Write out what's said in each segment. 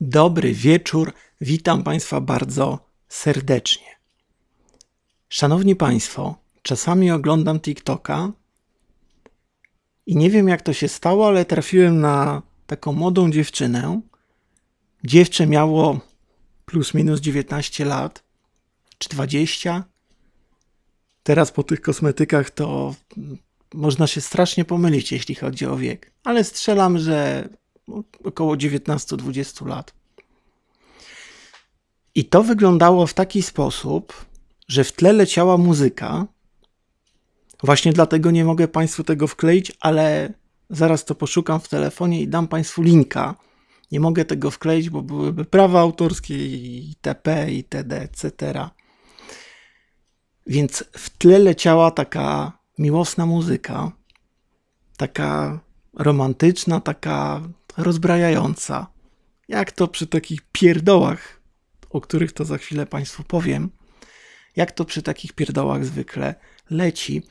Dobry wieczór, witam Państwa bardzo serdecznie. Szanowni Państwo, czasami oglądam TikToka i nie wiem jak to się stało, ale trafiłem na taką młodą dziewczynę. Dziewczę miało plus minus 19 lat czy 20. Teraz po tych kosmetykach to można się strasznie pomylić, jeśli chodzi o wiek, ale strzelam, że no, około 19-20 lat. I to wyglądało w taki sposób, że w tle leciała muzyka. Właśnie dlatego nie mogę Państwu tego wkleić, ale zaraz to poszukam w telefonie i dam Państwu linka. Nie mogę tego wkleić, bo byłyby prawa autorskie itp., itd., etc. Więc w tle leciała taka miłosna muzyka, taka romantyczna, taka rozbrajająca. Jak to przy takich pierdołach, o których to za chwilę Państwu powiem, jak to przy takich pierdołach zwykle leci.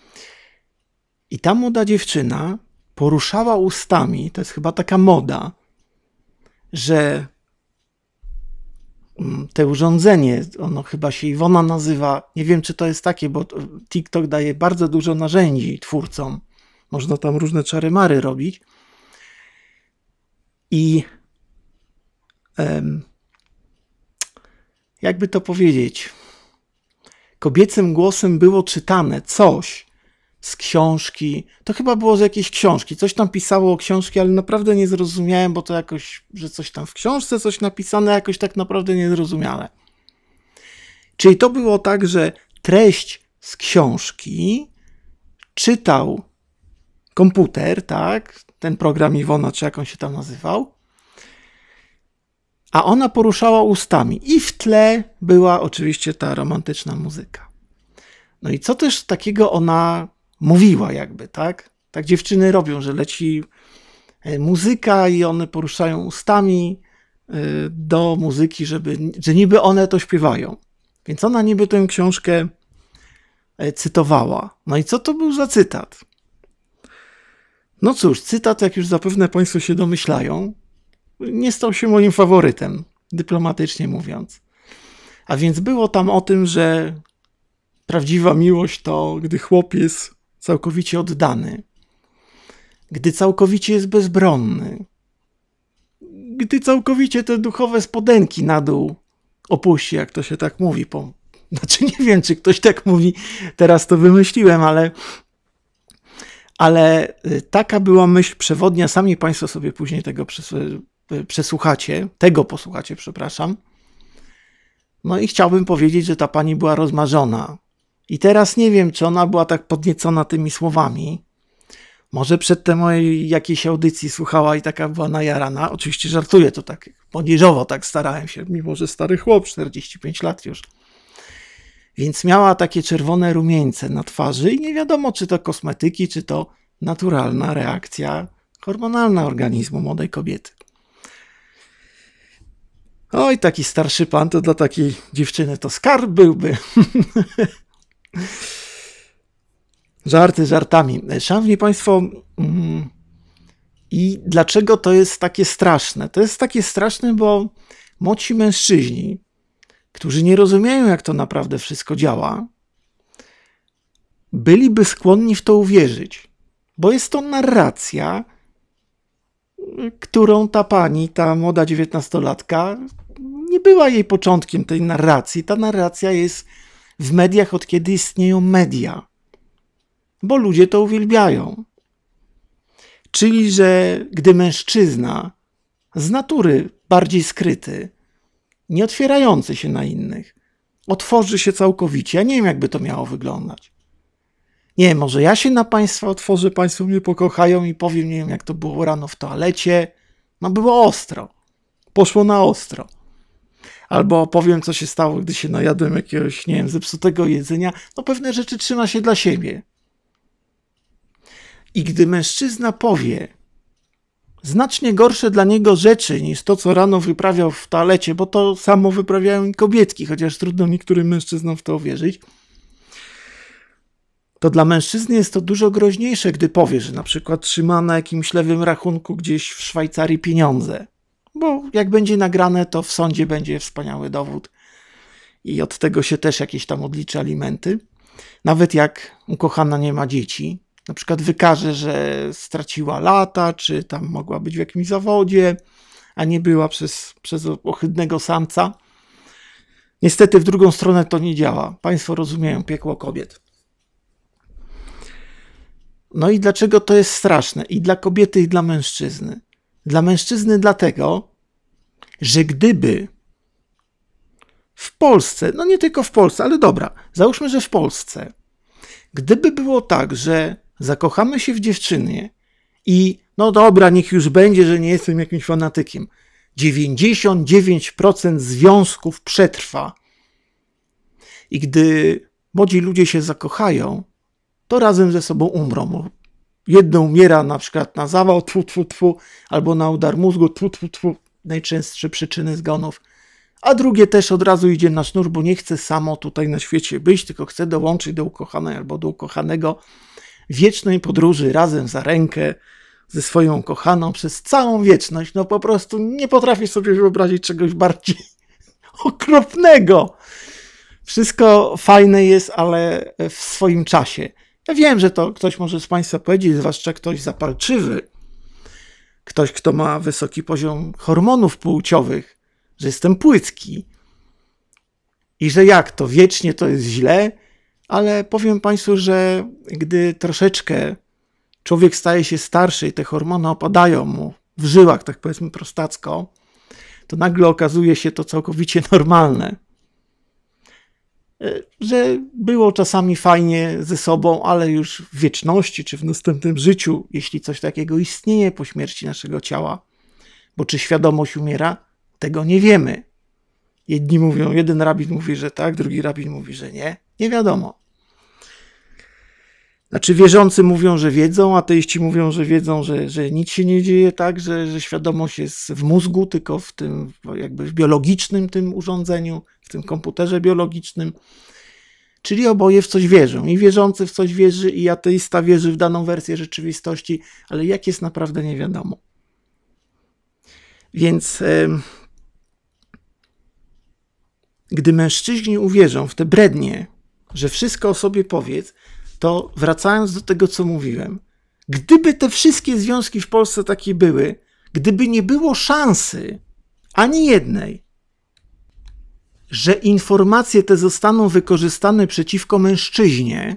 I ta młoda dziewczyna poruszała ustami, to jest chyba taka moda, że mm, te urządzenie, ono chyba się Iwona nazywa, nie wiem czy to jest takie, bo TikTok daje bardzo dużo narzędzi twórcom. Można tam różne czary mary robić. I jakby to powiedzieć, kobiecym głosem było czytane coś z książki. To chyba było z jakiejś książki. Coś tam pisało o książki, ale naprawdę nie zrozumiałem, bo to jakoś, że coś tam w książce, coś napisane, jakoś tak naprawdę niezrozumiane. Czyli to było tak, że treść z książki czytał komputer, tak? ten program Iwona, czy jak on się tam nazywał. A ona poruszała ustami i w tle była oczywiście ta romantyczna muzyka. No i co też takiego ona mówiła jakby, tak? Tak dziewczyny robią, że leci e, muzyka i one poruszają ustami e, do muzyki, żeby, że niby one to śpiewają. Więc ona niby tę książkę e, cytowała. No i co to był za cytat? No cóż, cytat, jak już zapewne Państwo się domyślają, nie stał się moim faworytem, dyplomatycznie mówiąc. A więc było tam o tym, że prawdziwa miłość to, gdy chłop jest całkowicie oddany, gdy całkowicie jest bezbronny, gdy całkowicie te duchowe spodenki na dół opuści, jak to się tak mówi. Po... Znaczy, nie wiem, czy ktoś tak mówi, teraz to wymyśliłem, ale ale y, taka była myśl przewodnia. Sami Państwo sobie później tego y, przesłuchacie, tego posłuchacie, przepraszam. No i chciałbym powiedzieć, że ta pani była rozmarzona. I teraz nie wiem, czy ona była tak podniecona tymi słowami. Może tej mojej jakiejś audycji słuchała i taka była najarana. Oczywiście żartuję to tak, poniżowo, tak starałem się, mimo że stary chłop, 45 lat już. Więc miała takie czerwone rumieńce na twarzy i nie wiadomo, czy to kosmetyki, czy to naturalna reakcja hormonalna organizmu młodej kobiety. Oj, taki starszy pan to dla takiej dziewczyny to skarb byłby. Żarty żartami. Szanowni Państwo, mm, i dlaczego to jest takie straszne? To jest takie straszne, bo młodzi mężczyźni, którzy nie rozumieją, jak to naprawdę wszystko działa, byliby skłonni w to uwierzyć, bo jest to narracja, którą ta pani, ta młoda dziewiętnastolatka, nie była jej początkiem tej narracji. Ta narracja jest w mediach od kiedy istnieją media, bo ludzie to uwielbiają. Czyli, że gdy mężczyzna z natury bardziej skryty nie otwierający się na innych. Otworzy się całkowicie. Ja nie wiem, jakby to miało wyglądać. Nie może ja się na państwa otworzę, państwo mnie pokochają i powiem, nie wiem, jak to było rano w toalecie. No było ostro. Poszło na ostro. Albo opowiem, co się stało, gdy się najadłem jakiegoś, nie wiem, zepsutego jedzenia. No pewne rzeczy trzyma się dla siebie. I gdy mężczyzna powie, znacznie gorsze dla niego rzeczy niż to, co rano wyprawiał w toalecie, bo to samo wyprawiają kobietki, chociaż trudno niektórym mężczyznom w to uwierzyć. To dla mężczyzny jest to dużo groźniejsze, gdy powie, że na przykład trzyma na jakimś lewym rachunku gdzieś w Szwajcarii pieniądze, bo jak będzie nagrane, to w sądzie będzie wspaniały dowód i od tego się też jakieś tam odliczy alimenty. Nawet jak ukochana nie ma dzieci, na przykład wykaże, że straciła lata, czy tam mogła być w jakimś zawodzie, a nie była przez, przez ohydnego samca. Niestety w drugą stronę to nie działa. Państwo rozumieją piekło kobiet. No i dlaczego to jest straszne? I dla kobiety, i dla mężczyzny. Dla mężczyzny dlatego, że gdyby w Polsce, no nie tylko w Polsce, ale dobra, załóżmy, że w Polsce, gdyby było tak, że zakochamy się w dziewczynie i no dobra, niech już będzie, że nie jestem jakimś fanatykiem. 99% związków przetrwa. I gdy młodzi ludzie się zakochają, to razem ze sobą umrą. Jedno umiera na przykład na zawał, tfu, tfu, tfu, albo na udar mózgu, tfu, tfu, tfu, najczęstsze przyczyny zgonów. A drugie też od razu idzie na sznur, bo nie chce samo tutaj na świecie być, tylko chce dołączyć do ukochanej albo do ukochanego wiecznej podróży razem za rękę ze swoją kochaną przez całą wieczność. No po prostu nie potrafię sobie wyobrazić czegoś bardziej okropnego. Wszystko fajne jest, ale w swoim czasie. Ja wiem, że to ktoś może z Państwa powiedzieć, zwłaszcza ktoś zapalczywy, ktoś, kto ma wysoki poziom hormonów płciowych, że jestem płytki i że jak to wiecznie to jest źle, ale powiem Państwu, że gdy troszeczkę człowiek staje się starszy i te hormony opadają mu w żyłach, tak powiedzmy prostacko, to nagle okazuje się to całkowicie normalne. E, że było czasami fajnie ze sobą, ale już w wieczności czy w następnym życiu, jeśli coś takiego istnieje po śmierci naszego ciała, bo czy świadomość umiera, tego nie wiemy. Jedni mówią, jeden rabin mówi, że tak, drugi rabin mówi, że nie. Nie wiadomo. Znaczy wierzący mówią, że wiedzą, ateiści mówią, że wiedzą, że, że nic się nie dzieje, tak, że, że świadomość jest w mózgu, tylko w tym jakby w biologicznym tym urządzeniu, w tym komputerze biologicznym. Czyli oboje w coś wierzą. I wierzący w coś wierzy, i ateista wierzy w daną wersję rzeczywistości, ale jak jest naprawdę nie wiadomo. Więc gdy mężczyźni uwierzą w te brednie, że wszystko o sobie powiedz, to wracając do tego, co mówiłem, gdyby te wszystkie związki w Polsce takie były, gdyby nie było szansy ani jednej, że informacje te zostaną wykorzystane przeciwko mężczyźnie,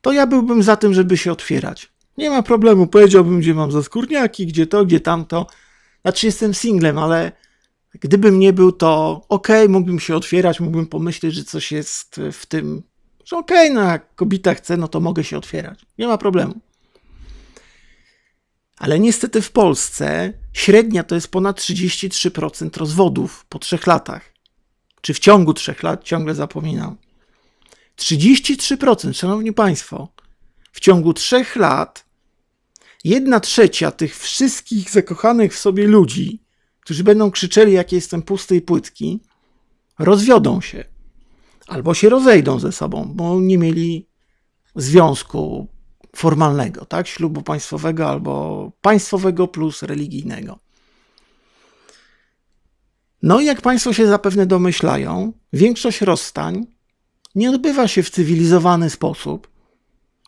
to ja byłbym za tym, żeby się otwierać. Nie ma problemu, powiedziałbym, gdzie mam zaskórniaki, gdzie to, gdzie tamto. Znaczy, jestem singlem, ale Gdybym nie był, to okej, okay, mógłbym się otwierać, mógłbym pomyśleć, że coś jest w tym, że okej, okay, no jak kobieta chce, no to mogę się otwierać. Nie ma problemu. Ale niestety w Polsce średnia to jest ponad 33% rozwodów po trzech latach. Czy w ciągu trzech lat, ciągle zapominam. 33%, szanowni państwo. W ciągu trzech lat jedna trzecia tych wszystkich zakochanych w sobie ludzi którzy będą krzyczeli, jak jestem pusty i płytki, rozwiodą się albo się rozejdą ze sobą, bo nie mieli związku formalnego, tak? Ślubu państwowego albo państwowego plus religijnego. No i jak Państwo się zapewne domyślają, większość rozstań nie odbywa się w cywilizowany sposób,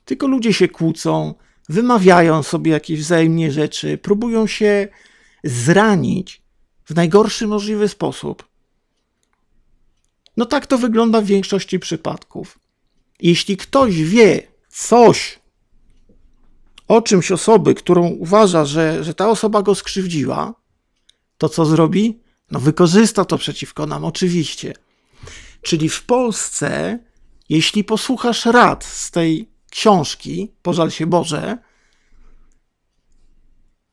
tylko ludzie się kłócą, wymawiają sobie jakieś wzajemnie rzeczy, próbują się zranić w najgorszy możliwy sposób. No tak to wygląda w większości przypadków. Jeśli ktoś wie coś o czymś osoby, którą uważa, że, że ta osoba go skrzywdziła, to co zrobi? No wykorzysta to przeciwko nam, oczywiście. Czyli w Polsce, jeśli posłuchasz rad z tej książki, pożal się Boże,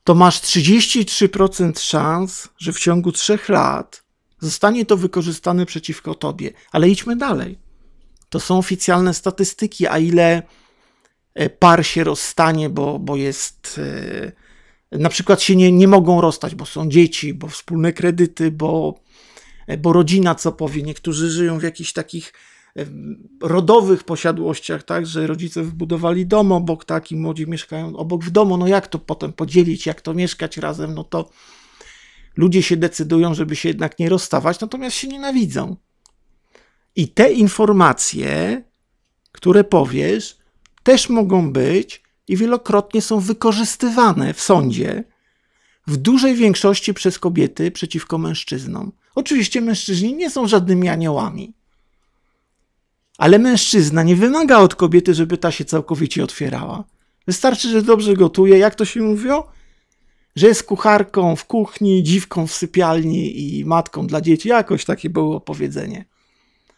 to masz 33% szans, że w ciągu trzech lat zostanie to wykorzystane przeciwko tobie. Ale idźmy dalej. To są oficjalne statystyki, a ile e, par się rozstanie, bo, bo jest. E, na przykład się nie, nie mogą rozstać, bo są dzieci, bo wspólne kredyty, bo, e, bo rodzina co powie. Niektórzy żyją w jakichś takich rodowych posiadłościach, tak, że rodzice wybudowali dom obok, tak, i młodzi mieszkają obok w domu, no jak to potem podzielić, jak to mieszkać razem, no to ludzie się decydują, żeby się jednak nie rozstawać, natomiast się nienawidzą. I te informacje, które powiesz, też mogą być i wielokrotnie są wykorzystywane w sądzie w dużej większości przez kobiety przeciwko mężczyznom. Oczywiście mężczyźni nie są żadnymi aniołami. Ale mężczyzna nie wymaga od kobiety, żeby ta się całkowicie otwierała. Wystarczy, że dobrze gotuje, jak to się mówiło? Że jest kucharką w kuchni, dziwką w sypialni i matką dla dzieci. Jakoś takie było powiedzenie.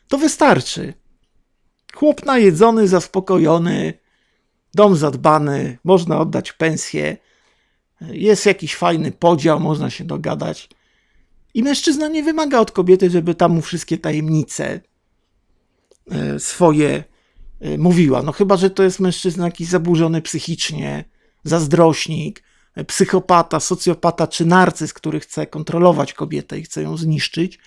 To wystarczy. Chłop najedzony, zaspokojony, dom zadbany, można oddać pensję, jest jakiś fajny podział, można się dogadać. I mężczyzna nie wymaga od kobiety, żeby tam mu wszystkie tajemnice E, swoje e, mówiła. No chyba, że to jest mężczyzna jakiś zaburzony psychicznie, zazdrośnik, e, psychopata, socjopata czy narcyz, który chce kontrolować kobietę i chce ją zniszczyć,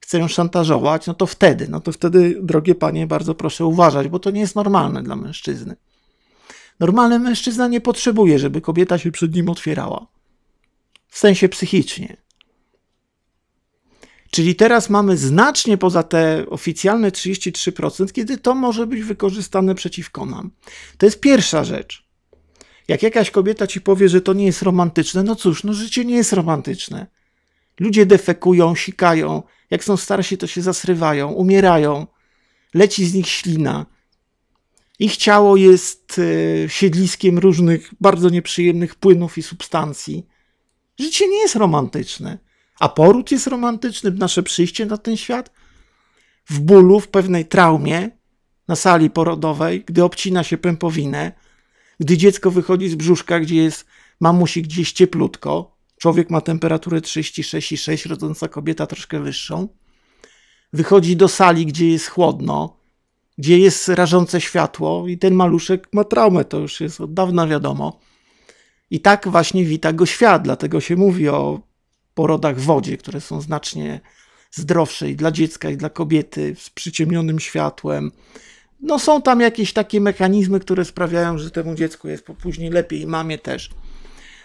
chce ją szantażować, no to wtedy, no to wtedy, drogie panie, bardzo proszę uważać, bo to nie jest normalne dla mężczyzny. Normalny mężczyzna nie potrzebuje, żeby kobieta się przed nim otwierała. W sensie psychicznie. Czyli teraz mamy znacznie poza te oficjalne 33%, kiedy to może być wykorzystane przeciwko nam. To jest pierwsza rzecz. Jak jakaś kobieta ci powie, że to nie jest romantyczne, no cóż, no życie nie jest romantyczne. Ludzie defekują, sikają, jak są starsi, to się zasrywają, umierają, leci z nich ślina. Ich ciało jest e, siedliskiem różnych bardzo nieprzyjemnych płynów i substancji. Życie nie jest romantyczne. A poród jest romantyczny, nasze przyjście na ten świat. W bólu, w pewnej traumie na sali porodowej, gdy obcina się pępowinę, gdy dziecko wychodzi z brzuszka, gdzie jest mamusi gdzieś cieplutko, człowiek ma temperaturę 36,6, rodząca kobieta troszkę wyższą, wychodzi do sali, gdzie jest chłodno, gdzie jest rażące światło i ten maluszek ma traumę, to już jest od dawna wiadomo. I tak właśnie wita go świat, dlatego się mówi o porodach w wodzie, które są znacznie zdrowsze i dla dziecka, i dla kobiety, z przyciemnionym światłem. No są tam jakieś takie mechanizmy, które sprawiają, że temu dziecku jest później lepiej i mamie też.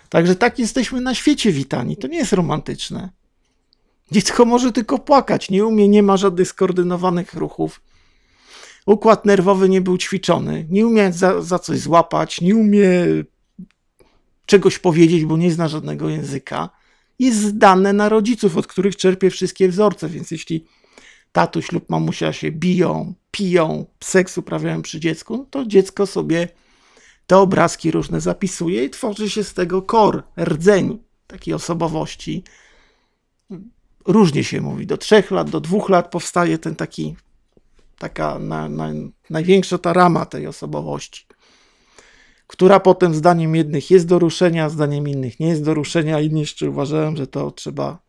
Także tak jesteśmy na świecie witani. To nie jest romantyczne. Dziecko może tylko płakać, nie umie, nie ma żadnych skoordynowanych ruchów. Układ nerwowy nie był ćwiczony, nie umie za, za coś złapać, nie umie czegoś powiedzieć, bo nie zna żadnego języka jest zdane na rodziców, od których czerpie wszystkie wzorce, więc jeśli tatuś lub mamusia się biją, piją, seks uprawiają przy dziecku, no to dziecko sobie te obrazki różne zapisuje i tworzy się z tego kor, rdzeń takiej osobowości. Różnie się mówi, do trzech lat, do dwóch lat powstaje ten taki, taka na, na, największa ta rama tej osobowości która potem zdaniem jednych jest do ruszenia, zdaniem innych nie jest do ruszenia. Inni jeszcze uważają, że to trzeba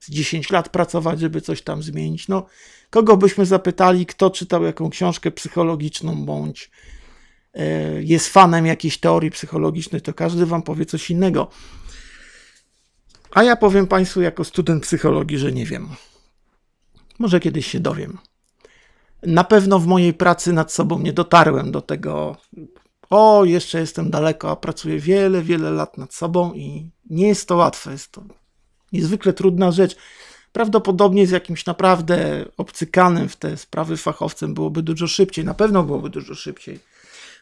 z 10 lat pracować, żeby coś tam zmienić. No, kogo byśmy zapytali, kto czytał jaką książkę psychologiczną bądź e, jest fanem jakiejś teorii psychologicznej, to każdy wam powie coś innego. A ja powiem Państwu jako student psychologii, że nie wiem. Może kiedyś się dowiem. Na pewno w mojej pracy nad sobą nie dotarłem do tego o, jeszcze jestem daleko, a pracuję wiele, wiele lat nad sobą i nie jest to łatwe. Jest to niezwykle trudna rzecz. Prawdopodobnie z jakimś naprawdę obcykanym w te sprawy fachowcem byłoby dużo szybciej, na pewno byłoby dużo szybciej.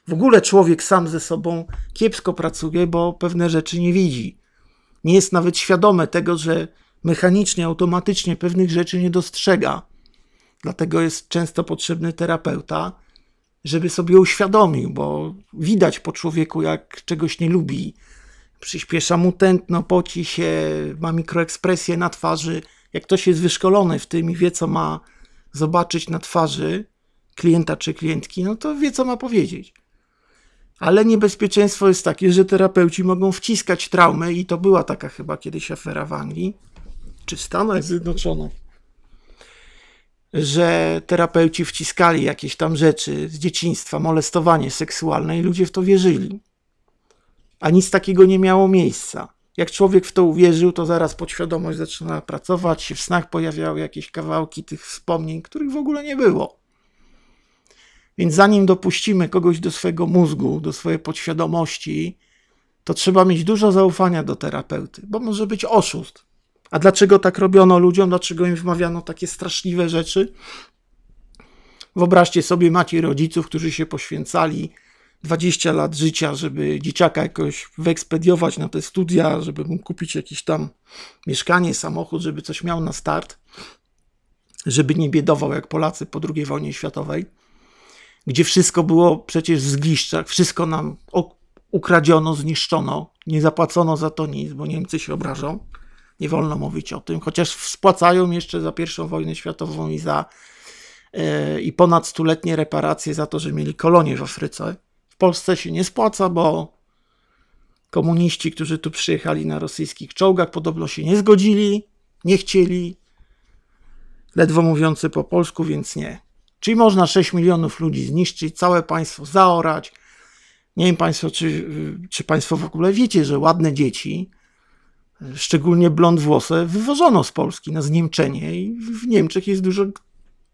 W ogóle człowiek sam ze sobą kiepsko pracuje, bo pewne rzeczy nie widzi. Nie jest nawet świadomy tego, że mechanicznie, automatycznie pewnych rzeczy nie dostrzega. Dlatego jest często potrzebny terapeuta, żeby sobie uświadomił, bo widać po człowieku, jak czegoś nie lubi. Przyspiesza mu tętno, poci się, ma mikroekspresję na twarzy. Jak ktoś jest wyszkolony w tym i wie, co ma zobaczyć na twarzy klienta czy klientki, no to wie, co ma powiedzieć. Ale niebezpieczeństwo jest takie, że terapeuci mogą wciskać traumy i to była taka chyba kiedyś afera w Anglii czy w Stanach Zjednoczonych że terapeuci wciskali jakieś tam rzeczy z dzieciństwa, molestowanie seksualne i ludzie w to wierzyli. A nic takiego nie miało miejsca. Jak człowiek w to uwierzył, to zaraz podświadomość zaczyna pracować, się w snach pojawiały jakieś kawałki tych wspomnień, których w ogóle nie było. Więc zanim dopuścimy kogoś do swojego mózgu, do swojej podświadomości, to trzeba mieć dużo zaufania do terapeuty, bo może być oszust, a dlaczego tak robiono ludziom? Dlaczego im wmawiano takie straszliwe rzeczy? Wyobraźcie sobie, macie rodziców, którzy się poświęcali 20 lat życia, żeby dzieciaka jakoś wyekspediować na te studia, żeby mu kupić jakieś tam mieszkanie, samochód, żeby coś miał na start, żeby nie biedował jak Polacy po II wojnie światowej, gdzie wszystko było przecież w zgliszczach, wszystko nam ukradziono, zniszczono, nie zapłacono za to nic, bo Niemcy się obrażą nie wolno mówić o tym, chociaż spłacają jeszcze za I wojnę światową i za e, i ponad stuletnie reparacje za to, że mieli kolonie w Afryce. W Polsce się nie spłaca, bo komuniści, którzy tu przyjechali na rosyjskich czołgach, podobno się nie zgodzili, nie chcieli. Ledwo mówiący po polsku, więc nie. Czyli można 6 milionów ludzi zniszczyć, całe państwo zaorać. Nie wiem Państwo, czy, czy Państwo w ogóle wiecie, że ładne dzieci szczególnie blond włosy, wywożono z Polski na zniemczenie i w Niemczech jest dużo,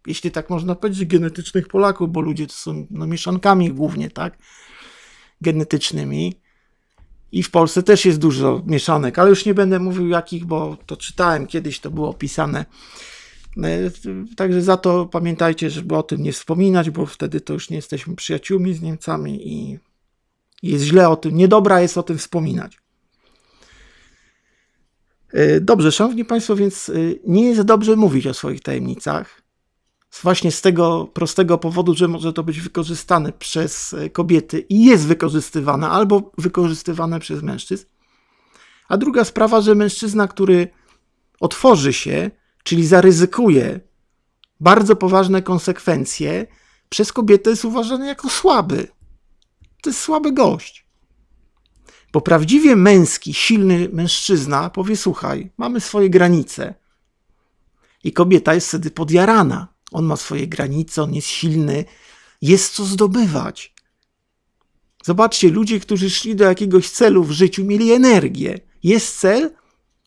jeśli tak można powiedzieć, genetycznych Polaków, bo ludzie to są no, mieszankami głównie, tak, genetycznymi. I w Polsce też jest dużo mieszanek, ale już nie będę mówił jakich, bo to czytałem kiedyś, to było opisane. E, także za to pamiętajcie, żeby o tym nie wspominać, bo wtedy to już nie jesteśmy przyjaciółmi z Niemcami i jest źle o tym, niedobra jest o tym wspominać. E, dobrze, szanowni państwo, więc e, nie jest dobrze mówić o swoich tajemnicach. Właśnie z tego prostego powodu, że może to być wykorzystane przez e, kobiety i jest wykorzystywane albo wykorzystywane przez mężczyzn. A druga sprawa, że mężczyzna, który otworzy się, czyli zaryzykuje bardzo poważne konsekwencje, przez kobietę jest uważany jako słaby. To jest słaby gość. Bo prawdziwie męski, silny mężczyzna powie: Słuchaj, mamy swoje granice. I kobieta jest wtedy podjarana. On ma swoje granice, on jest silny, jest co zdobywać. Zobaczcie, ludzie, którzy szli do jakiegoś celu w życiu, mieli energię. Jest cel,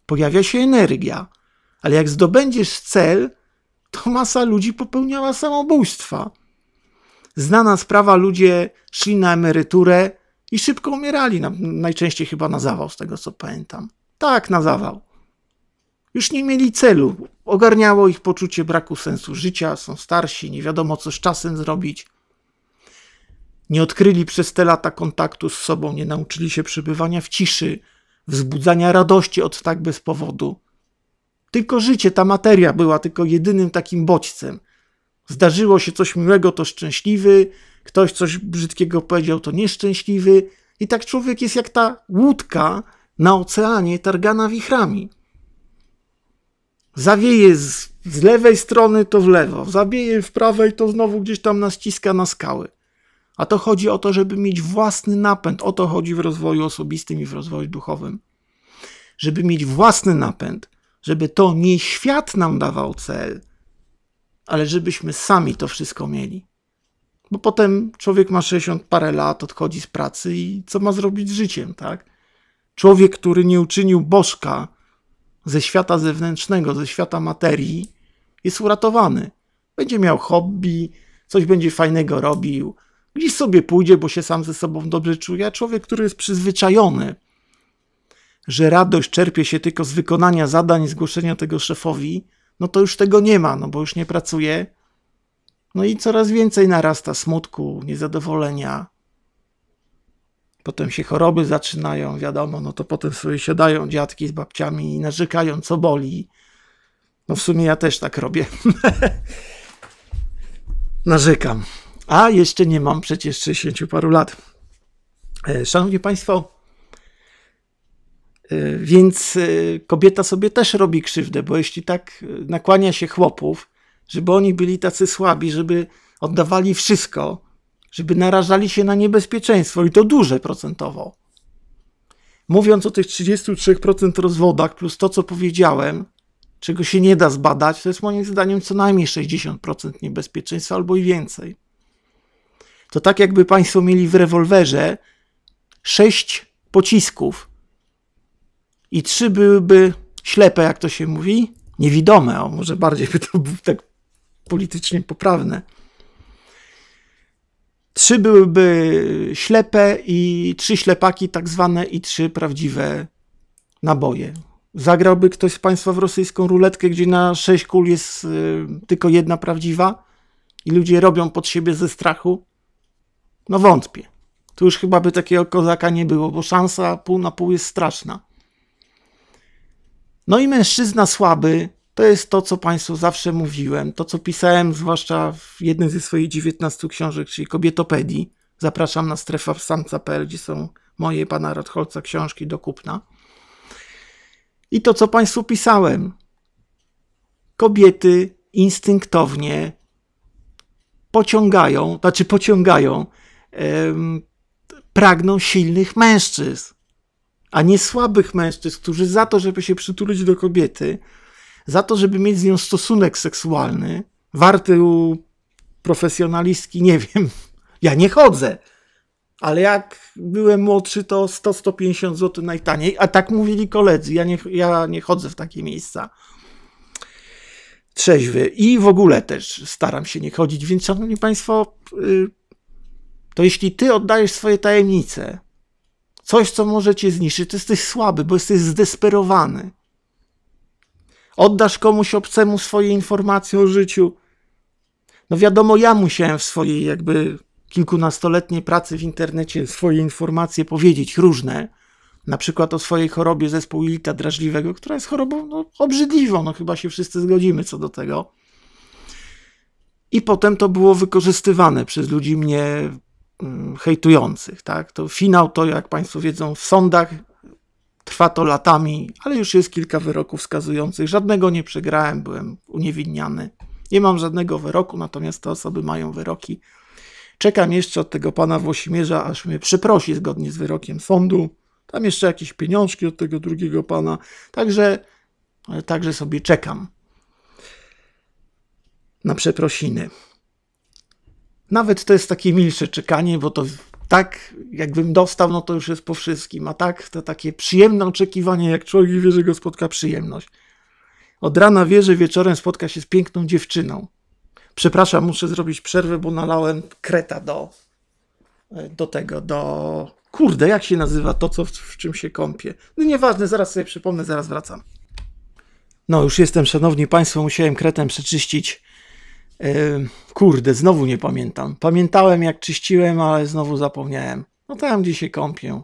pojawia się energia. Ale jak zdobędziesz cel, to masa ludzi popełniała samobójstwa. Znana sprawa, ludzie szli na emeryturę, i szybko umierali, na, najczęściej chyba na zawał, z tego co pamiętam. Tak, na zawał. Już nie mieli celu, ogarniało ich poczucie braku sensu życia, są starsi, nie wiadomo co z czasem zrobić. Nie odkryli przez te lata kontaktu z sobą, nie nauczyli się przebywania w ciszy, wzbudzania radości od tak bez powodu. Tylko życie, ta materia była tylko jedynym takim bodźcem. Zdarzyło się coś miłego, to szczęśliwy, ktoś coś brzydkiego powiedział, to nieszczęśliwy. I tak człowiek jest jak ta łódka na oceanie targana wichrami. Zawieje z, z lewej strony, to w lewo, zabieje w prawej, to znowu gdzieś tam nas ciska na skały. A to chodzi o to, żeby mieć własny napęd. O to chodzi w rozwoju osobistym i w rozwoju duchowym. Żeby mieć własny napęd, żeby to nie świat nam dawał cel, ale żebyśmy sami to wszystko mieli bo no potem człowiek ma 60 parę lat, odchodzi z pracy i co ma zrobić z życiem, tak? Człowiek, który nie uczynił bożka ze świata zewnętrznego, ze świata materii, jest uratowany. Będzie miał hobby, coś będzie fajnego robił, gdzieś sobie pójdzie, bo się sam ze sobą dobrze czuje, a człowiek, który jest przyzwyczajony, że radość czerpie się tylko z wykonania zadań, zgłoszenia tego szefowi, no to już tego nie ma, no bo już nie pracuje, no i coraz więcej narasta smutku, niezadowolenia. Potem się choroby zaczynają, wiadomo, no to potem sobie siadają dziadki z babciami i narzekają, co boli. No w sumie ja też tak robię. Narzekam. A jeszcze nie mam przecież 60 paru lat. E, szanowni Państwo, e, więc e, kobieta sobie też robi krzywdę, bo jeśli tak nakłania się chłopów, żeby oni byli tacy słabi, żeby oddawali wszystko, żeby narażali się na niebezpieczeństwo i to duże procentowo. Mówiąc o tych 33% rozwodach plus to, co powiedziałem, czego się nie da zbadać, to jest moim zdaniem co najmniej 60% niebezpieczeństwa albo i więcej. To tak, jakby Państwo mieli w rewolwerze 6 pocisków i trzy byłyby ślepe, jak to się mówi, niewidome, o może bardziej by to był tak politycznie poprawne. Trzy byłyby ślepe i trzy ślepaki, tak zwane, i trzy prawdziwe naboje. Zagrałby ktoś z Państwa w rosyjską ruletkę, gdzie na sześć kul jest y, tylko jedna prawdziwa i ludzie robią pod siebie ze strachu? No wątpię. Tu już chyba by takiego kozaka nie było, bo szansa pół na pół jest straszna. No i mężczyzna słaby, to jest to, co Państwu zawsze mówiłem, to, co pisałem, zwłaszcza w jednym ze swoich 19 książek, czyli Kobietopedii. Zapraszam na strefę samca.pl, gdzie są moje pana Radholca książki do kupna. I to, co Państwu pisałem. Kobiety instynktownie pociągają, znaczy pociągają, em, pragną silnych mężczyzn, a nie słabych mężczyzn, którzy za to, żeby się przytulić do kobiety, za to, żeby mieć z nią stosunek seksualny, warty u profesjonalistki, nie wiem. Ja nie chodzę. Ale jak byłem młodszy, to 100-150 zł najtaniej. A tak mówili koledzy. Ja nie, ja nie chodzę w takie miejsca. Trzeźwy. I w ogóle też staram się nie chodzić. Więc, szanowni państwo, y, to jeśli ty oddajesz swoje tajemnice, coś, co może cię zniszczyć, to jesteś słaby, bo jesteś zdesperowany. Oddasz komuś obcemu swoje informacje o życiu. No wiadomo, ja musiałem w swojej jakby kilkunastoletniej pracy w internecie swoje informacje powiedzieć różne, na przykład o swojej chorobie zespołu jelita drażliwego, która jest chorobą no, obrzydliwą, no chyba się wszyscy zgodzimy co do tego. I potem to było wykorzystywane przez ludzi mnie mm, hejtujących, tak? To finał to, jak Państwo wiedzą, w sądach Trwa to latami, ale już jest kilka wyroków wskazujących. Żadnego nie przegrałem, byłem uniewinniany. Nie mam żadnego wyroku, natomiast te osoby mają wyroki. Czekam jeszcze od tego pana Włosimierza, aż mnie przeprosi zgodnie z wyrokiem sądu. Tam jeszcze jakieś pieniążki od tego drugiego pana. Także, e, także sobie czekam na przeprosiny. Nawet to jest takie milsze czekanie, bo to tak, jakbym dostał, no to już jest po wszystkim, a tak, to takie przyjemne oczekiwanie, jak człowiek wie, że go spotka przyjemność. Od rana wie, że wieczorem spotka się z piękną dziewczyną. Przepraszam, muszę zrobić przerwę, bo nalałem kreta do, do tego, do... Kurde, jak się nazywa to, co w, w czym się kąpie? No nieważne, zaraz sobie przypomnę, zaraz wracam. No, już jestem, szanowni państwo, musiałem kretem przeczyścić E, kurde, znowu nie pamiętam. Pamiętałem jak czyściłem, ale znowu zapomniałem. No tam gdzie się kąpię.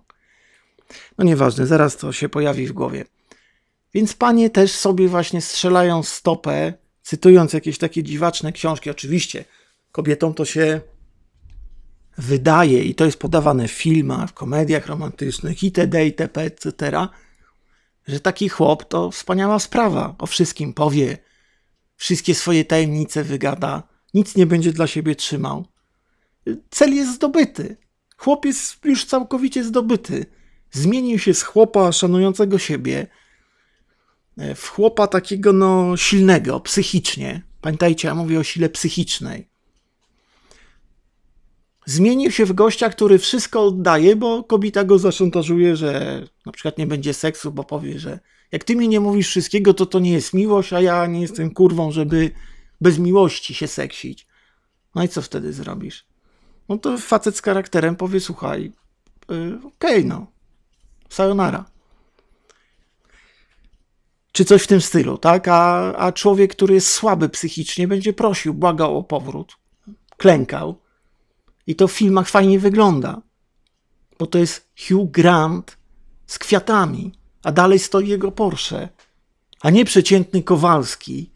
No nieważne, zaraz to się pojawi w głowie. Więc panie też sobie właśnie strzelają stopę, cytując jakieś takie dziwaczne książki. Oczywiście kobietom to się wydaje i to jest podawane w filmach, w komediach romantycznych itd., itp., etc., że taki chłop to wspaniała sprawa. O wszystkim powie, wszystkie swoje tajemnice wygada, nic nie będzie dla siebie trzymał. Cel jest zdobyty. Chłopiec już całkowicie zdobyty. Zmienił się z chłopa szanującego siebie w chłopa takiego no silnego psychicznie. Pamiętajcie, ja mówię o sile psychicznej. Zmienił się w gościa, który wszystko oddaje, bo kobieta go zaszantażuje, że na przykład nie będzie seksu, bo powie, że jak ty mi nie mówisz wszystkiego, to to nie jest miłość, a ja nie jestem kurwą, żeby bez miłości się seksić. No i co wtedy zrobisz? No to facet z charakterem powie, słuchaj, yy, okej, okay, no, sayonara. Czy coś w tym stylu, tak? A, a człowiek, który jest słaby psychicznie, będzie prosił, błagał o powrót, klękał. I to w filmach fajnie wygląda, bo to jest Hugh Grant z kwiatami a dalej stoi jego Porsche, a nie przeciętny Kowalski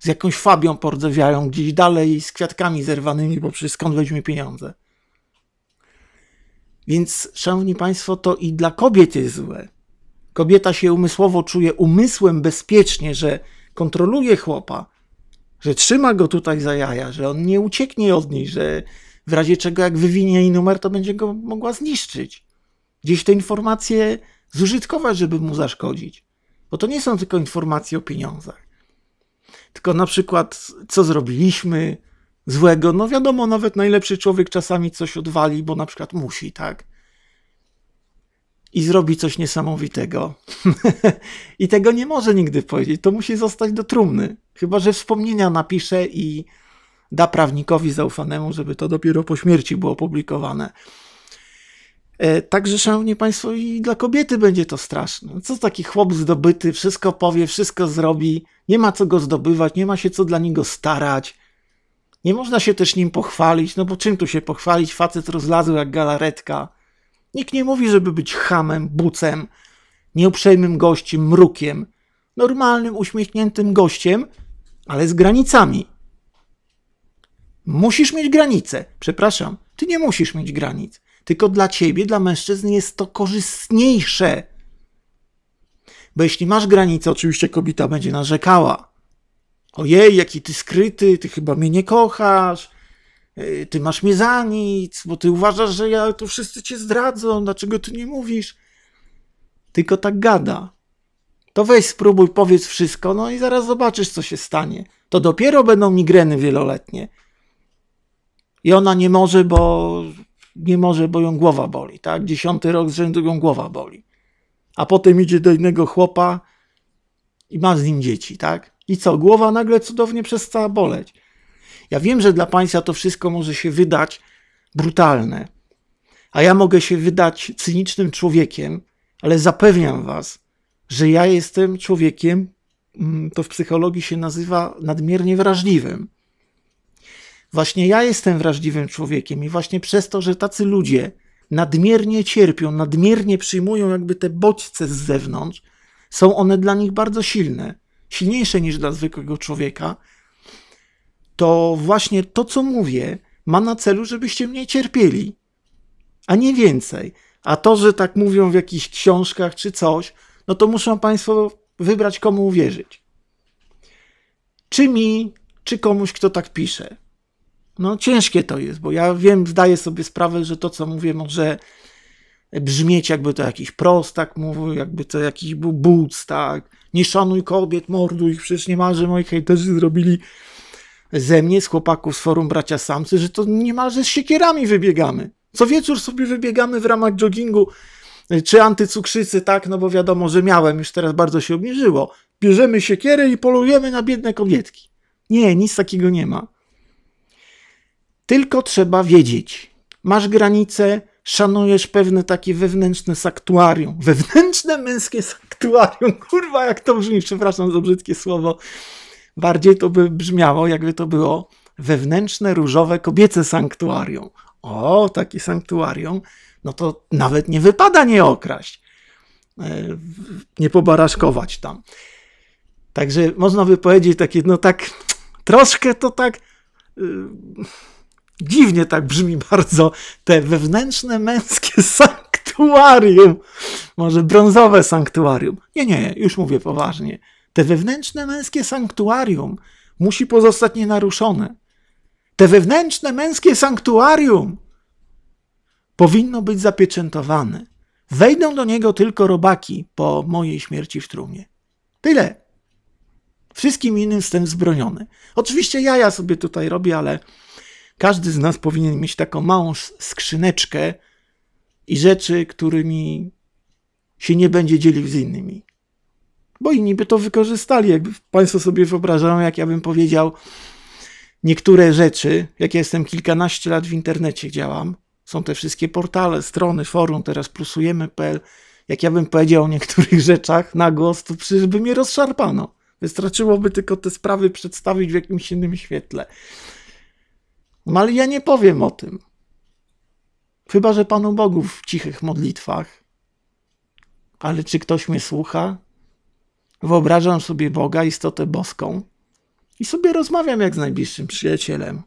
z jakąś fabią pordzewiają gdzieś dalej z kwiatkami zerwanymi, bo przecież skąd weźmie pieniądze. Więc, szanowni państwo, to i dla kobiet jest złe. Kobieta się umysłowo czuje umysłem bezpiecznie, że kontroluje chłopa, że trzyma go tutaj za jaja, że on nie ucieknie od niej, że w razie czego jak wywinie jej numer, to będzie go mogła zniszczyć. Gdzieś te informacje zużytkować, żeby mu zaszkodzić. Bo to nie są tylko informacje o pieniądzach. Tylko na przykład, co zrobiliśmy złego. No wiadomo, nawet najlepszy człowiek czasami coś odwali, bo na przykład musi, tak? i zrobi coś niesamowitego. I tego nie może nigdy powiedzieć. To musi zostać do trumny. Chyba, że wspomnienia napisze i da prawnikowi zaufanemu, żeby to dopiero po śmierci było publikowane. E, także, szanowni państwo, i dla kobiety będzie to straszne. Co taki chłop zdobyty, wszystko powie, wszystko zrobi, nie ma co go zdobywać, nie ma się co dla niego starać. Nie można się też nim pochwalić, no bo czym tu się pochwalić? Facet rozlazł jak galaretka. Nikt nie mówi, żeby być hamem, bucem, nieuprzejmym gościem, mrukiem. Normalnym, uśmiechniętym gościem, ale z granicami. Musisz mieć granice. Przepraszam, ty nie musisz mieć granic. Tylko dla ciebie, dla mężczyzn jest to korzystniejsze. Bo jeśli masz granicę, oczywiście kobieta będzie narzekała. Ojej, jaki ty skryty, ty chyba mnie nie kochasz, y, ty masz mnie za nic, bo ty uważasz, że ja to wszyscy cię zdradzą, dlaczego ty nie mówisz? Tylko tak gada. To weź spróbuj, powiedz wszystko, no i zaraz zobaczysz, co się stanie. To dopiero będą migreny wieloletnie. I ona nie może, bo nie może, bo ją głowa boli, tak? Dziesiąty rok z rzędu ją głowa boli. A potem idzie do innego chłopa i ma z nim dzieci, tak? I co? Głowa nagle cudownie przestała boleć. Ja wiem, że dla Państwa to wszystko może się wydać brutalne, a ja mogę się wydać cynicznym człowiekiem, ale zapewniam Was, że ja jestem człowiekiem, mm, to w psychologii się nazywa nadmiernie wrażliwym. Właśnie ja jestem wrażliwym człowiekiem i właśnie przez to, że tacy ludzie nadmiernie cierpią, nadmiernie przyjmują jakby te bodźce z zewnątrz, są one dla nich bardzo silne, silniejsze niż dla zwykłego człowieka, to właśnie to, co mówię, ma na celu, żebyście mnie cierpieli, a nie więcej. A to, że tak mówią w jakichś książkach czy coś, no to muszą Państwo wybrać, komu uwierzyć. Czy mi, czy komuś, kto tak pisze. No ciężkie to jest, bo ja wiem, zdaję sobie sprawę, że to co mówię może brzmieć jakby to jakiś prostak mówił, jakby to jakiś był buc, tak? Nie szanuj kobiet, morduj ich, przecież niemalże moi hejterzy zrobili ze mnie, z chłopaków z forum Bracia Samcy, że to niemalże z siekierami wybiegamy. Co wieczór sobie wybiegamy w ramach joggingu e, czy antycukrzycy, tak? No bo wiadomo, że miałem, już teraz bardzo się obniżyło. Bierzemy siekierę i polujemy na biedne kobietki. Nie, nic takiego nie ma. Tylko trzeba wiedzieć. Masz granice, szanujesz pewne takie wewnętrzne saktuarium. Wewnętrzne męskie saktuarium. Kurwa, jak to brzmi, przepraszam za brzydkie słowo. Bardziej to by brzmiało, jakby to było wewnętrzne różowe kobiece sanktuarium. O, takie sanktuarium, no to nawet nie wypada nie okraść, e, nie pobaraszkować tam. Także można by powiedzieć takie, no tak, troszkę to tak. Yy Dziwnie tak brzmi bardzo te wewnętrzne męskie sanktuarium. Może brązowe sanktuarium. Nie, nie, już mówię poważnie. Te wewnętrzne męskie sanktuarium musi pozostać nienaruszone. Te wewnętrzne męskie sanktuarium powinno być zapieczętowane. Wejdą do niego tylko robaki po mojej śmierci w trumnie. Tyle. Wszystkim innym jestem zbroniony. Oczywiście jaja sobie tutaj robię, ale każdy z nas powinien mieć taką małą skrzyneczkę i rzeczy, którymi się nie będzie dzielił z innymi. Bo inni by to wykorzystali. Jakby Państwo sobie wyobrażają, jak ja bym powiedział niektóre rzeczy, jak ja jestem kilkanaście lat w internecie działam, są te wszystkie portale, strony, forum, teraz plusujemy.pl. Jak ja bym powiedział o niektórych rzeczach na głos, to przecież by mnie rozszarpano. Wystarczyłoby tylko te sprawy przedstawić w jakimś innym świetle. No ale ja nie powiem o tym. Chyba, że Panu Bogu w cichych modlitwach. Ale czy ktoś mnie słucha? Wyobrażam sobie Boga, istotę boską i sobie rozmawiam jak z najbliższym przyjacielem.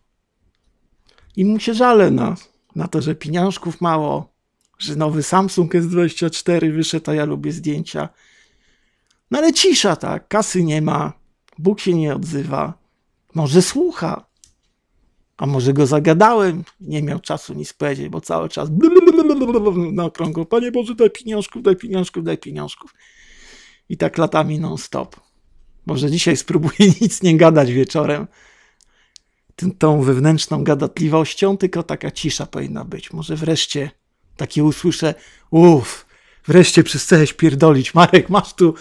I mu się żalę na, na to, że pieniążków mało, że nowy Samsung S24 wyszedł, a ja lubię zdjęcia. No ale cisza, tak? Kasy nie ma, Bóg się nie odzywa. Może słucha. A może go zagadałem? Nie miał czasu nic powiedzieć, bo cały czas na okrągło. Panie Boże, daj pieniążków, daj pieniążków, daj pieniążków. I tak latami non-stop. Może dzisiaj spróbuję nic nie gadać wieczorem. tą wewnętrzną gadatliwością, tylko taka cisza powinna być. Może wreszcie takie usłyszę, uff, wreszcie przestałeś pierdolić. Marek, masz tu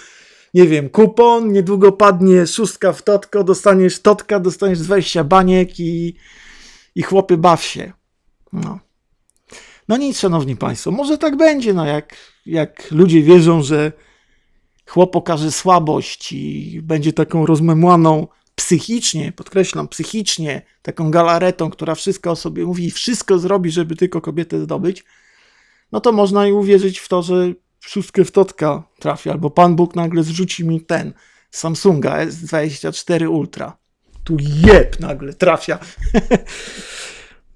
nie wiem, kupon, niedługo padnie szóstka w totko, dostaniesz totka, dostaniesz 20 baniek i i chłopy baw się. No. No nic, szanowni państwo, może tak będzie, no jak, jak ludzie wierzą, że chłop okaże słabość i będzie taką rozmemłaną psychicznie, podkreślam, psychicznie, taką galaretą, która wszystko o sobie mówi i wszystko zrobi, żeby tylko kobietę zdobyć, no to można i uwierzyć w to, że szóstkę w totka trafi, albo Pan Bóg nagle zrzuci mi ten Samsunga S24 Ultra tu jeb nagle trafia.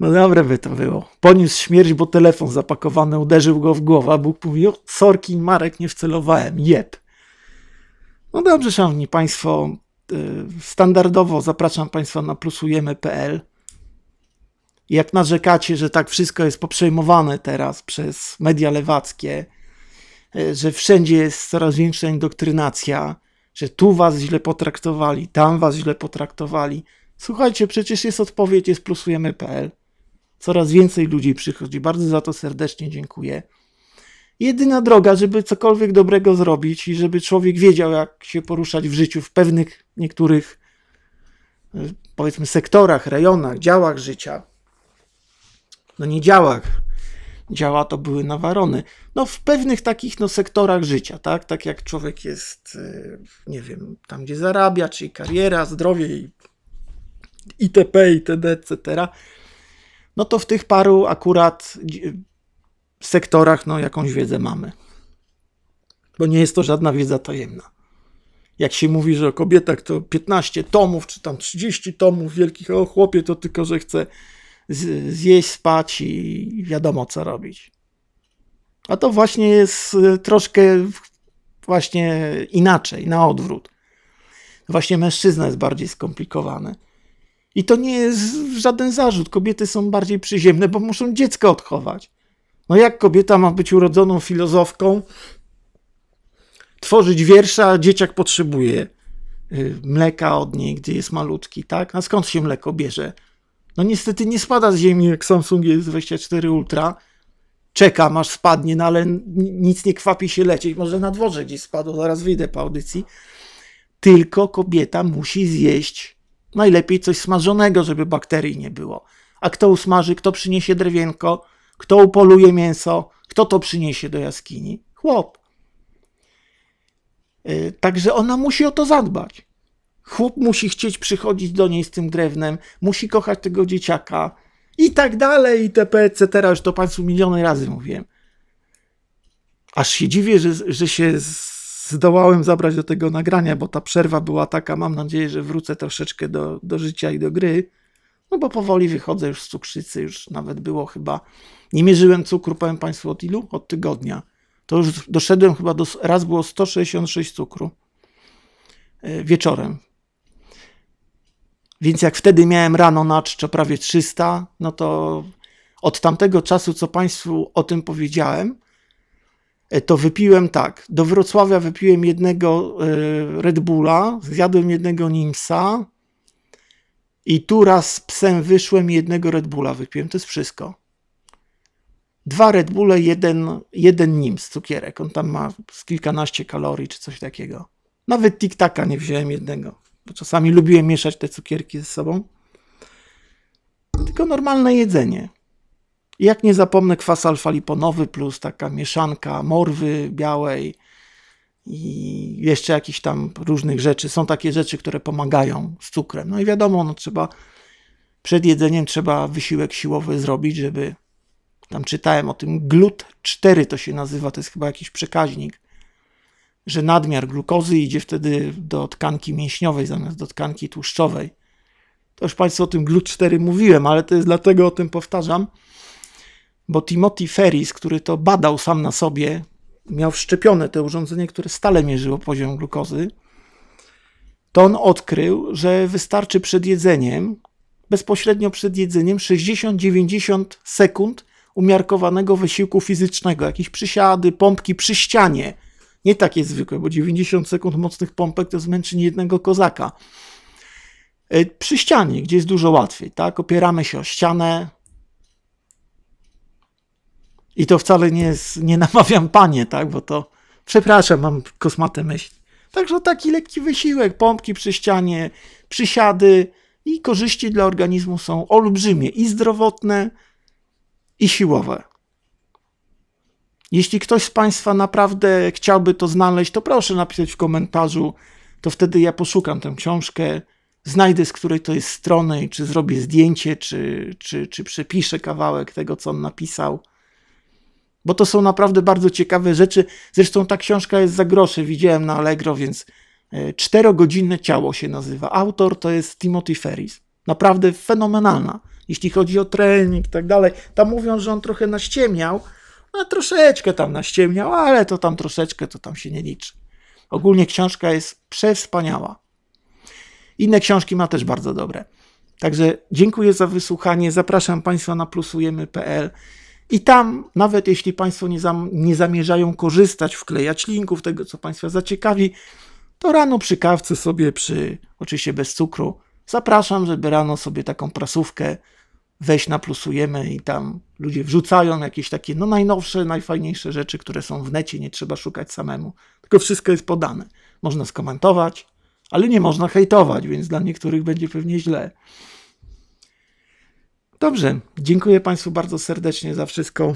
No dobre by to było. Poniósł śmierć, bo telefon zapakowany uderzył go w głowę. Bóg mówi, o, sorki, Marek, nie wcelowałem, jeb. No dobrze, szanowni państwo, y, standardowo zapraszam państwa na plusujemy.pl. Jak narzekacie, że tak wszystko jest poprzejmowane teraz przez media lewackie, y, że wszędzie jest coraz większa indoktrynacja, że tu was źle potraktowali, tam was źle potraktowali. Słuchajcie, przecież jest odpowiedź, jest plusujemy.pl. Coraz więcej ludzi przychodzi, bardzo za to serdecznie dziękuję. Jedyna droga, żeby cokolwiek dobrego zrobić i żeby człowiek wiedział, jak się poruszać w życiu w pewnych niektórych, e, powiedzmy, sektorach, rejonach, działach życia. No nie działach. Działa to były nawarony no, w pewnych takich no, sektorach życia, tak? Tak jak człowiek jest, y, nie wiem, tam gdzie zarabia, czyli kariera, zdrowie i itp., itd., etc., no to w tych paru akurat y, sektorach no, jakąś wiedzę mamy. Bo nie jest to żadna wiedza tajemna. Jak się mówi, że o kobietach to 15 tomów, czy tam 30 tomów wielkich, o chłopie to tylko, że chce zjeść, spać i wiadomo co robić. A to właśnie jest y, troszkę właśnie inaczej, na odwrót. Właśnie mężczyzna jest bardziej skomplikowany. I to nie jest żaden zarzut. Kobiety są bardziej przyziemne, bo muszą dziecko odchować. No jak kobieta ma być urodzoną filozofką, tworzyć wiersza, a dzieciak potrzebuje y, mleka od niej, gdy jest malutki, tak? A skąd się mleko bierze? No niestety nie spada z ziemi, jak Samsung jest 24 Ultra, czekam aż spadnie, no ale nic nie kwapi się lecieć, może na dworze gdzieś spadło, zaraz wyjdę po audycji. Tylko kobieta musi zjeść najlepiej coś smażonego, żeby bakterii nie było. A kto usmaży, kto przyniesie drewienko, kto upoluje mięso, kto to przyniesie do jaskini? Chłop. Y, także ona musi o to zadbać. Chłop musi chcieć przychodzić do niej z tym drewnem, musi kochać tego dzieciaka, i tak dalej, itp., etc. Już to Państwu miliony razy mówiłem. Aż się dziwię, że, że się zdołałem zabrać do tego nagrania, bo ta przerwa była taka, mam nadzieję, że wrócę troszeczkę do, do życia i do gry. No bo powoli wychodzę już z cukrzycy, już nawet było chyba. Nie mierzyłem cukru, powiem Państwu, od ilu? Od tygodnia. To już doszedłem chyba do. Raz było 166 cukru e, wieczorem. Więc jak wtedy miałem rano na czczo prawie 300, no to od tamtego czasu, co Państwu o tym powiedziałem, e, to wypiłem tak. Do Wrocławia wypiłem jednego e, Red Bulla, zjadłem jednego Nimsa i tu raz z psem wyszłem jednego Red Bulla wypiłem. To jest wszystko. Dwa Red Bulle, jeden, jeden Nims, cukierek. On tam ma kilkanaście kalorii czy coś takiego. Nawet Tic taka nie wziąłem jednego bo czasami lubiłem mieszać te cukierki ze sobą. Tylko normalne jedzenie. Jak nie zapomnę kwas alfaliponowy plus taka mieszanka morwy białej i jeszcze jakichś tam różnych rzeczy. Są takie rzeczy, które pomagają z cukrem. No i wiadomo, no trzeba przed jedzeniem trzeba wysiłek siłowy zrobić, żeby tam czytałem o tym glut 4 to się nazywa, to jest chyba jakiś przekaźnik że nadmiar glukozy idzie wtedy do tkanki mięśniowej zamiast do tkanki tłuszczowej. To już Państwu o tym GLUT4 mówiłem, ale to jest dlatego o tym powtarzam, bo Timothy Ferris, który to badał sam na sobie, miał wszczepione te urządzenie, które stale mierzyło poziom glukozy, to on odkrył, że wystarczy przed jedzeniem, bezpośrednio przed jedzeniem 60-90 sekund umiarkowanego wysiłku fizycznego, jakieś przysiady, pompki przy ścianie – nie takie zwykłe, bo 90 sekund mocnych pompek to zmęczenie jednego kozaka. E, przy ścianie, gdzie jest dużo łatwiej, tak? Opieramy się o ścianę. I to wcale nie, jest, nie namawiam panie, tak? Bo to, przepraszam, mam kosmatę myśli. Także taki lekki wysiłek, pompki przy ścianie, przysiady i korzyści dla organizmu są olbrzymie i zdrowotne, i siłowe. Jeśli ktoś z Państwa naprawdę chciałby to znaleźć, to proszę napisać w komentarzu, to wtedy ja poszukam tę książkę, znajdę z której to jest strony, czy zrobię zdjęcie, czy, czy, czy przepiszę kawałek tego, co on napisał. Bo to są naprawdę bardzo ciekawe rzeczy. Zresztą ta książka jest za grosze, widziałem na Allegro, więc e, czterogodzinne ciało się nazywa. Autor to jest Timothy Ferris. Naprawdę fenomenalna, jeśli chodzi o trening i tak dalej. Tam mówią, że on trochę naściemniał, no, troszeczkę tam naściemniał, ale to tam troszeczkę, to tam się nie liczy. Ogólnie książka jest przewspaniała. Inne książki ma też bardzo dobre. Także dziękuję za wysłuchanie. Zapraszam Państwa na plusujemy.pl. I tam, nawet jeśli Państwo nie, zam, nie zamierzają korzystać, wklejać linków, tego co Państwa zaciekawi, to rano przy kawce sobie, przy oczywiście bez cukru, zapraszam, żeby rano sobie taką prasówkę weź naplusujemy i tam ludzie wrzucają jakieś takie no najnowsze, najfajniejsze rzeczy, które są w necie, nie trzeba szukać samemu, tylko wszystko jest podane. Można skomentować, ale nie można hejtować, więc dla niektórych będzie pewnie źle. Dobrze, dziękuję Państwu bardzo serdecznie za wszystko,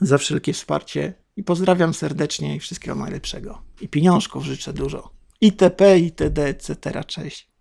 za wszelkie wsparcie i pozdrawiam serdecznie i wszystkiego najlepszego. I pieniążków życzę dużo. ITP, ITD, etc. Cześć.